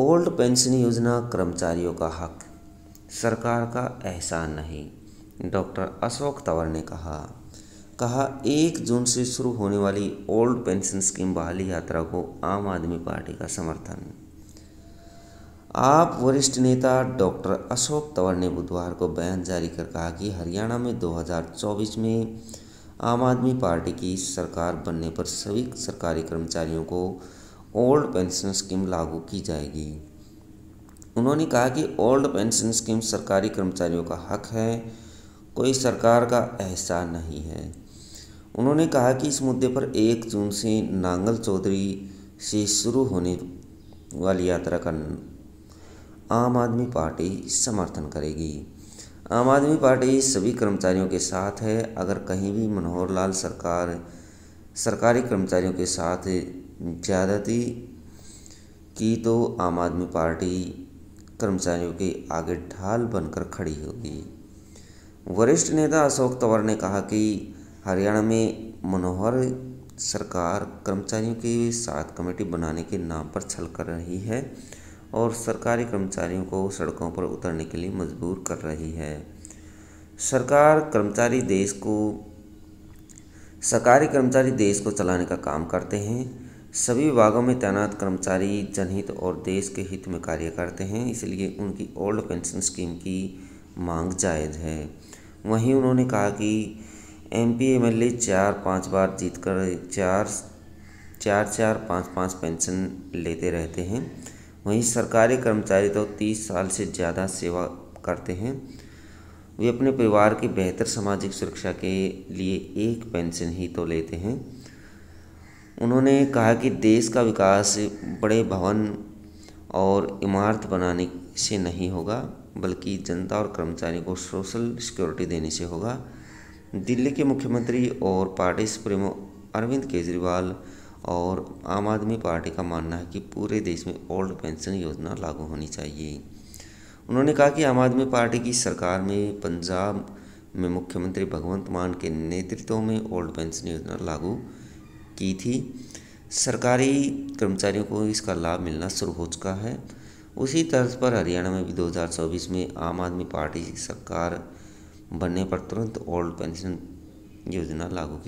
old pension योजना कर्मचारियों का हक सरकार का एहसान नहीं डॉक्टर अशोक तंवर ने कहा कहा एक जून से शुरू होने वाली ओल्ड पेंशन स्कीम बहाली यात्रा को आम आदमी पार्टी का समर्थन आप वरिष्ठ नेता डॉक्टर अशोक तंवर ने बुधवार को बयान जारी कर कहा कि हरियाणा में 2024 में आम आदमी पार्टी की सरकार बनने पर सभी सरकारी कर्मचारियों को ओल्ड पेंशन स्कीम लागू की जाएगी उन्होंने कहा कि ओल्ड पेंशन स्कीम सरकारी कर्मचारियों का हक है कोई सरकार का एहसा नहीं है उन्होंने कहा कि इस मुद्दे पर एक जून से नांगल चौधरी से शुरू होने वाली यात्रा का आम आदमी पार्टी समर्थन करेगी आम आदमी पार्टी सभी कर्मचारियों के साथ है अगर कहीं भी मनोहर लाल सरकार सरकारी कर्मचारियों के साथ ज़्यादाती की तो आम आदमी पार्टी कर्मचारियों के आगे ढाल बनकर खड़ी होगी वरिष्ठ नेता अशोक तंवर ने कहा कि हरियाणा में मनोहर सरकार कर्मचारियों के साथ कमेटी बनाने के नाम पर छल कर रही है और सरकारी कर्मचारियों को सड़कों पर उतरने के लिए मजबूर कर रही है सरकार कर्मचारी देश को सरकारी कर्मचारी देश को चलाने का काम करते हैं सभी विभागों में तैनात कर्मचारी जनहित और देश के हित में कार्य करते हैं इसलिए उनकी ओल्ड पेंशन स्कीम की मांग जायज़ है वहीं उन्होंने कहा कि M P M L A चार पाँच बार जीत कर चार चार चार पाँच पाँच पेंशन लेते रहते हैं वहीं सरकारी कर्मचारी तो तीस साल से ज़्यादा सेवा करते हैं वे अपने परिवार की बेहतर सामाजिक सुरक्षा के लिए एक पेंशन ही तो लेते हैं उन्होंने कहा कि देश का विकास बड़े भवन और इमारत बनाने से नहीं होगा बल्कि जनता और कर्मचारी को सोशल सिक्योरिटी देने से होगा दिल्ली के मुख्यमंत्री और पार्टी सुप्रीमो अरविंद केजरीवाल और आम आदमी पार्टी का मानना है कि पूरे देश में ओल्ड पेंशन योजना लागू होनी चाहिए उन्होंने कहा कि आम आदमी पार्टी की सरकार में पंजाब में मुख्यमंत्री भगवंत मान के नेतृत्व में ओल्ड पेंशन योजना लागू की थी सरकारी कर्मचारियों को इसका लाभ मिलना शुरू हो चुका है उसी तर्ज पर हरियाणा में भी 2024 में आम आदमी पार्टी सरकार बनने पर तुरंत ओल्ड पेंशन योजना लागू की